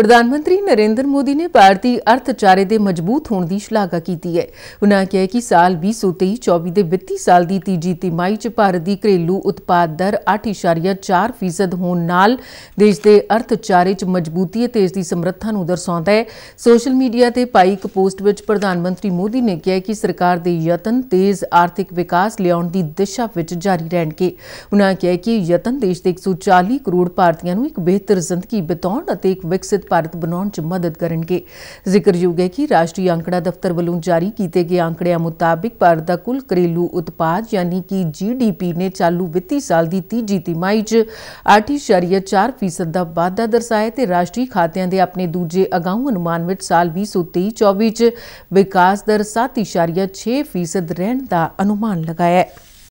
ਪ੍ਰਧਾਨ ਮੰਤਰੀ ਨਰਿੰਦਰ ਮੋਦੀ ਨੇ ਭਾਰਤੀ ਅਰਥਚਾਰੇ ਦੇ ਮਜ਼ਬੂਤ ਹੋਣ ਦੀ ਸ਼ਲਾਘਾ ਕੀਤੀ ਹੈ ਉਨ੍ਹਾਂ ਕਿਹਾ ਕਿ ਸਾਲ 2023-24 ਦੇ ਵਿੱਤੀ ਸਾਲ ਦੀ ਤੀਜੀ ਤਿਮਾਹੀ 'ਚ ਭਾਰਤ ਦੀ ਘਰੇਲੂ ਉਤਪਾਦ ਦਰ 8.4% ਹੋਣ ਨਾਲ ਦੇਸ਼ ਦੇ ਅਰਥਚਾਰੇ 'ਚ ਮਜ਼ਬੂਤੀ ਅਤੇ ਇਸ ਦੀ ਸਮਰੱਥਾ ਨੂੰ ਦਰਸਾਉਂਦਾ ਹੈ ਸੋਸ਼ਲ ਮੀਡੀਆ ਤੇ ਪਾਈ ਇੱਕ ਪੋਸਟ ਵਿੱਚ ਪ੍ਰਧਾਨ ਮੰਤਰੀ ਮੋਦੀ ਨੇ ਕਿਹਾ ਕਿ ਸਰਕਾਰ ਦੇ ਯਤਨ ਤੇਜ਼ ਆਰਥਿਕ ਵਿਕਾਸ ਲਿਆਉਣ ਦੀ ਦਿਸ਼ਾ ਵਿੱਚ ਜਾਰੀ ਰਹਿਣਗੇ ਉਨ੍ਹਾਂ ਕਿਹਾ ਕਿ ਯਤਨ ਦੇਸ਼ ਦੇ 140 ਕਰੋੜ ਭਾਰਤੀਆਂ ਨੂੰ ਇੱਕ ਬਿਹਤਰ ਜ਼ਿੰਦਗੀ ਬਿਤਾਉਣ ਅਤੇ ਇੱਕ ਵਿਕਸਿਤ ਭਾਰਤ ਬਣਾਉਣ 'ਚ ਮਦਦ ਕਰਨਗੇ ਜ਼ਿਕਰਯੋਗ ਹੈ ਕਿ ਰਾਸ਼ਟਰੀ ਅੰਕੜਾ ਦਫ਼ਤਰ ਵੱਲੋਂ ਜਾਰੀ ਕੀਤੇ ਗਏ ਅੰਕੜਿਆਂ ਮੁਤਾਬਿਕ ਭਾਰਤ ਦਾ ਕੁੱਲ ਘਰੇਲੂ ਉਤਪਾਦ ਯਾਨੀ ਕਿ ਜੀਡੀਪੀ ਨੇ ਚਾਲੂ ਵਿੱਤੀ ਸਾਲ ਦੀ ਤੀਜੀ ਤਿਮਾਹੀ 'ਚ 8.4% ਦਾ ਵਾਧਾ ਦਰਸਾਇਆ ਤੇ ਰਾਸ਼ਟਰੀ ਖਾਤਿਆਂ ਦੇ ਆਪਣੇ ਦੂਜੇ ਅਗਾਊਂ ਅਨੁਮਾਨ ਵਿੱਚ ਸਾਲ 2023-24 'ਚ ਵਿਕਾਸ ਦਰ 7.6% ਰਹਿਣ ਦਾ ਅਨੁਮਾਨ ਲਗਾਇਆ ਹੈ